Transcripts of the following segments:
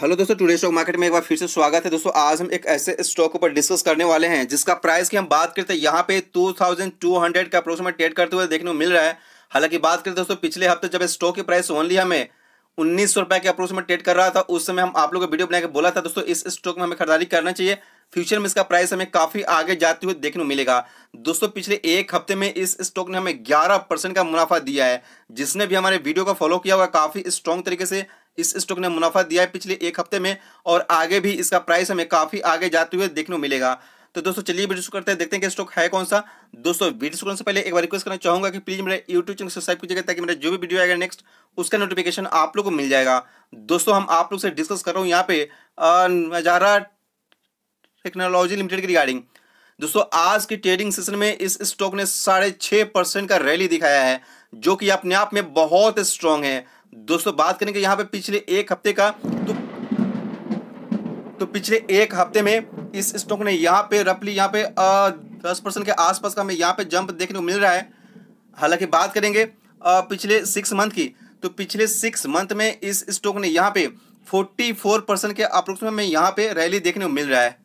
hello दोस्तों today stock market में एक बार फिर से स्वागत है दोस्तों आज हम एक ऐसे स्टॉक के ऊपर डिस्कस करने वाले हैं जिसका प्राइस की हम बात करते हैं यहाँ पे 2200 का अप्रोक्सीमेट ट्रेड करते हुए देखने को मिल रहा है हालांकि बात करें दोस्तों पिछले हफ्ते जब स्टॉक की प्राइस ओनली हमें उन्नीस सौ रुपए के अप्रोक्स में ट्रेड कर रहा था उस समय हम आप लोगों को वीडियो बनाकर बोला था दोस्तों इस स्टॉक में हमें खरीदारी करना चाहिए फ्यूचर में इसका प्राइस हमें काफी आगे जाते हुए देखने को मिलेगा दोस्तों पिछले एक हफ्ते में इस स्टॉक ने हमें 11 परसेंट का मुनाफा दिया है जिसने भी हमारे वीडियो को फॉलो किया हुआ काफी स्ट्रॉन्ग तरीके से इस स्टॉक ने मुनाफा दिया है पिछले एक हफ्ते में और आगे भी इसका प्राइस हमें काफ़ी आगे जाते हुए देखने को मिलेगा तो दोस्तों चलिए वीडियो करते हैं देखते हैं कि स्टॉक है कौन सा दोस्तों वीडियो करने से पहले एक बार रिक्वेस्ट करना चाहूंगा कि प्लीज मेरे यूट्यूब चैनल सब्सक्राइब कीजिएगा ताकि मेरा जो भी वीडियो आएगा नेक्स्ट उसका नोटिफिकेशन आप लोग को मिल जाएगा दोस्तों हम आप लोग से डिस्कस कर रहा हूँ यहाँ पे नजारा टेक्नोलॉजी लिमिटेड की रिगार्डिंग दोस्तों आज के ट्रेडिंग सेशन में इस स्टॉक ने साढ़े परसेंट का रैली दिखाया है जो कि अपने आप में बहुत स्ट्रांग है दोस्तों बात करेंगे यहाँ पे पिछले एक हफ्ते का तो तो पिछले एक हफ्ते में इस स्टॉक ने यहाँ पे रफली यहाँ पे दस परसेंट के आसपास का हमें यहाँ पे जंप देखने को मिल रहा है हालांकि बात करेंगे आ, पिछले सिक्स मंथ की तो पिछले सिक्स मंथ में इस स्टॉक ने यहाँ पे फोर्टी फोर परसेंट के अप्रोक्स में यहाँ पे रैली देखने को मिल रहा है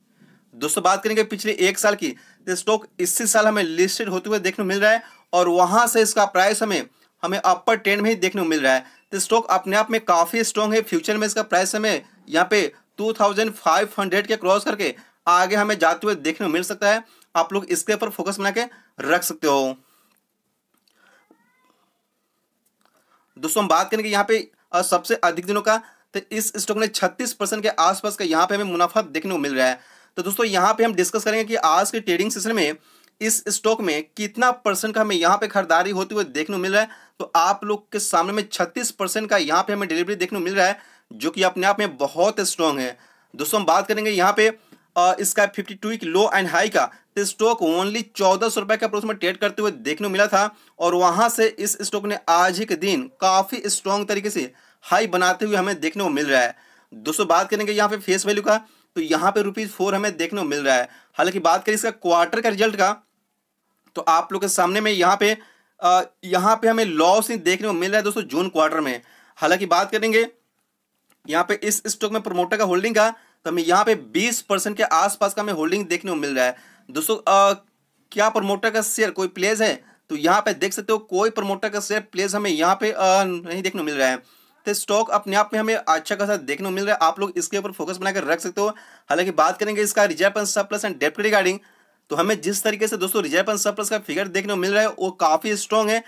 दोस्तों बात करेंगे पिछले एक साल की तो स्टॉक इसी साल हमें लिस्टेड होते हुए देखने को मिल रहा है और वहाँ से इसका प्राइस हमें हमें अपर ट्रेंड में ही देखने को मिल रहा है तो स्टॉक अपने आप में काफ़ी स्ट्रॉन्ग है फ्यूचर में इसका प्राइस हमें यहाँ पे 2500 के क्रॉस करके आगे हमें जाते हुए देखने को मिल सकता है आप लोग इसके ऊपर फोकस बना के रख सकते हो दोस्तों बात करें कि यहाँ पे सबसे अधिक दिनों का तो इस स्टॉक ने 36 परसेंट के आसपास का यहाँ पे हमें मुनाफा देखने को मिल रहा है तो दोस्तों यहाँ पे हम डिस्कस करेंगे कि आज के ट्रेडिंग सेशन में इस स्टॉक में कितना परसेंट का हमें यहाँ पे खरीदारी होती हुई देखने को मिल रहा है तो आप लोग के सामने में छत्तीस परसेंट का यहाँ पे हमें डिलीवरी देखने को मिल रहा है जो कि अपने आप में बहुत स्ट्रांग है दोस्तों हम बात करेंगे यहाँ पे इसका fifty two low and high का तो स्टॉक ओनली चौदह सौ रुपए का में ट्रेड करते हुए देखने को मिला था और वहां से इस स्टॉक ने आज ही के दिन काफी स्ट्रॉन्ग तरीके से हाई बनाते हुए हमें देखने को मिल रहा है दोस्तों बात करेंगे यहाँ पे फेस वैल्यू का तो यहाँ पे रुपीज फोर हमें देखने को मिल रहा है हालांकि बात करें इसका क्वार्टर का रिजल्ट का तो आप लोग के सामने में यहाँ पे आ, यहाँ पे हमें लॉस ही देखने को मिल रहा है दोस्तों जून क्वार्टर में हालांकि बात करेंगे यहाँ पे इस स्टॉक में प्रोमोटर का होल्डिंग का तो हमें यहाँ पे 20 परसेंट के आसपास का हमें होल्डिंग देखने को मिल रहा है दोस्तों क्या प्रोमोटर का शेयर कोई प्लेज है तो यहाँ पे देख सकते हो कोई प्रोमोटर का शेयर प्लेज हमें यहाँ पे आ, नहीं देखने को मिल रहा है तो स्टॉक अपने आप में हमें अच्छा खासा देखने को मिल रहा है आप लोग इसके ऊपर फोकस बनाकर रख सकते हो हालांकि बात करेंगे इसका रिजर्व सब प्लस एंड डेप्ट रिगार्डिंग तो हमें जिस तरीके से दोस्तों रिजर्व सरप्लस का फिगर देखने को मिल रहा है वो काफ़ी स्ट्रॉन्ग है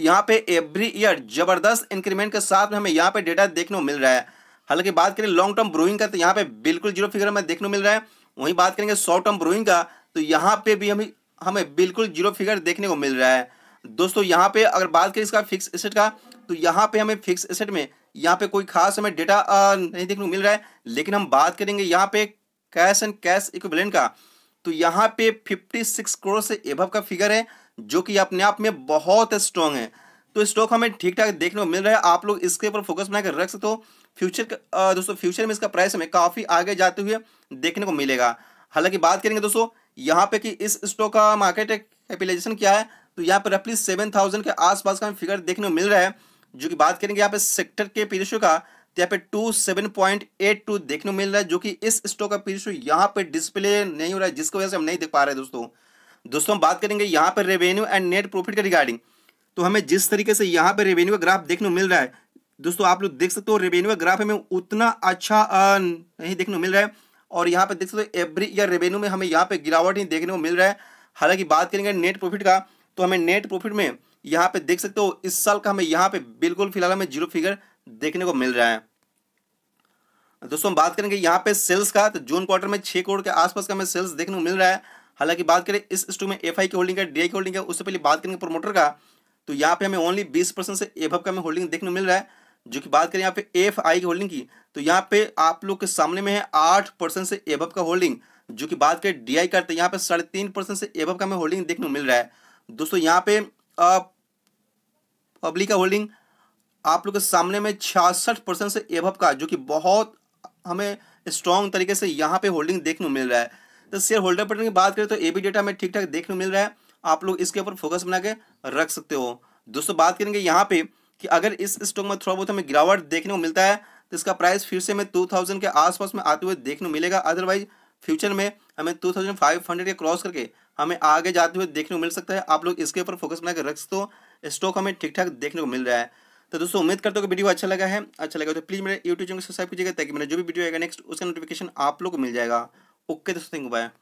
यहाँ पे एवरी ईयर जबरदस्त इंक्रीमेंट के साथ में हमें यहाँ पे डेटा देखने को मिल रहा है हालांकि बात करें लॉन्ग टर्म ब्रोइंग का तो यहाँ पे बिल्कुल जीरो फिगर हमें देखने को मिल रहा है वहीं बात करेंगे शॉर्ट टर्म ब्रोइंग का तो यहाँ पे भी हमें हमें बिल्कुल जीरो फिगर देखने को मिल रहा है दोस्तों यहाँ पे अगर बात करें इसका फिक्स एसेट का तो यहाँ पे हमें फिक्स एसेट में यहाँ पे कोई खास हमें डेटा नहीं देखने को मिल रहा है लेकिन हम बात करेंगे यहाँ पे कैश एंड कैश इक्विवेलेंट का तो यहाँ पे 56 करोड़ से एभव का फिगर है जो कि अपने आप में बहुत स्ट्रांग है तो स्टॉक हमें ठीक ठाक देखने को मिल रहा है आप लोग इसके ऊपर फोकस बनाकर रख सकते हो फ्यूचर दोस्तों फ्यूचर में इसका प्राइस हमें काफ़ी आगे जाते हुए देखने को मिलेगा हालांकि बात करेंगे दोस्तों यहाँ पे कि इस स्टॉक का मार्केट कैपिटलाइजेशन क्या है तो यहाँ पर रफली सेवन थाउजेंड के आसपास का हमें फिगर देखने को मिल रहा है जो कि बात करेंगे यहाँ पे सेक्टर के पीरियो का तो यहाँ पे two seven point eight two देखने को मिल रहा है जो कि इस स्टॉक का पीरियड यहाँ पे डिस्प्ले नहीं हो रहा है जिसकी वजह से हम नहीं देख पा रहे दोस्तों दोस्तों हम बात करेंगे यहाँ पर रेवेन्यू एंड नेट प्रॉफिट के रिगार्डिंग तो हमें जिस तरीके से यहाँ पर रेवेन्यू का ग्राफ देखने को मिल रहा है दोस्तों आप लोग देख सकते हो रेवेन्यू का ग्राफ हमें उतना अच्छा नहीं देखने को मिल रहा है और यहाँ पे देख सकते हो एवरी ईयर रेवेन्यू में हमें यहाँ पे गिरावट ही देखने को मिल रहा है हालांकि बात करेंगे नेट प्रॉफिट का तो हमें नेट प्रॉफिट में यहाँ पे देख सकते हो इस साल का हमें यहाँ पे बिल्कुल फिलहाल हमें जीरो फिगर देखने को मिल रहा है दोस्तों हम बात करेंगे यहाँ पे सेल्स का तो जून क्वार्टर में छह करोड़ के आसपास का हमें सेल्स देखने को मिल रहा है हालांकि बात करें इस स्टॉक में एफ की होल्डिंग है डी की होल्डिंग है उससे पहले बात करेंगे प्रोमोटर का तो यहाँ पे हमें ओनली बीस परसेंट से एभव का हमें होल्डिंग देखने को मिल रहा है जो कि बात करें यहाँ पे एफ की होल्डिंग की तो यहाँ पे आप लोग के सामने में है आठ परसेंट से एभ का होल्डिंग जो कि बात करें डी आई का तो यहाँ पे साढ़े तीन परसेंट से एभ का हमें होल्डिंग देखने को मिल रहा है दोस्तों यहाँ पे पब्लिक का होल्डिंग आप लोग के सामने में छियासठ परसेंट से एभ का जो कि बहुत हमें स्ट्रॉन्ग तरीके से यहाँ पे होल्डिंग देखने को मिल रहा है तो शेयर होल्डर पैटर्न की बात करें तो ए बी डेटा हमें ठीक ठाक देखने को मिल रहा है आप लोग इसके ऊपर फोकस बना के रख सकते हो दोस्तों बात करेंगे यहाँ पे कि अगर इस स्टॉक में थोड़ा बहुत हमें गिरावट देखने को मिलता है तो इसका प्राइस फिर से हमें टू थाउजेंड के आसपास में आते हुए देखने को मिलेगा अदरवाइज फ्यूचर में हमें टू थाउजेंड फाइव हंड्रेड के क्रॉस करके हमें आगे जाते हुए देखने को मिल सकता है आप लोग इसके ऊपर फोकस बना के रख सकते हो स्टॉक हमें ठीक ठाक देखने को मिल रहा है तो दोस्तों उम्मीद करते हो कि वीडियो अच्छा लगा है अच्छा लगा तो प्लीज़ मेरे यूट्यूब चैनल को सब्सक्राइब कीजिएगा ताकि मेरा जो भी वीडियो आएगा नेक्स्ट उसका नोटिफिकेशन आप लोग को मिल जाएगा ओके दोस्तों थैंक बाय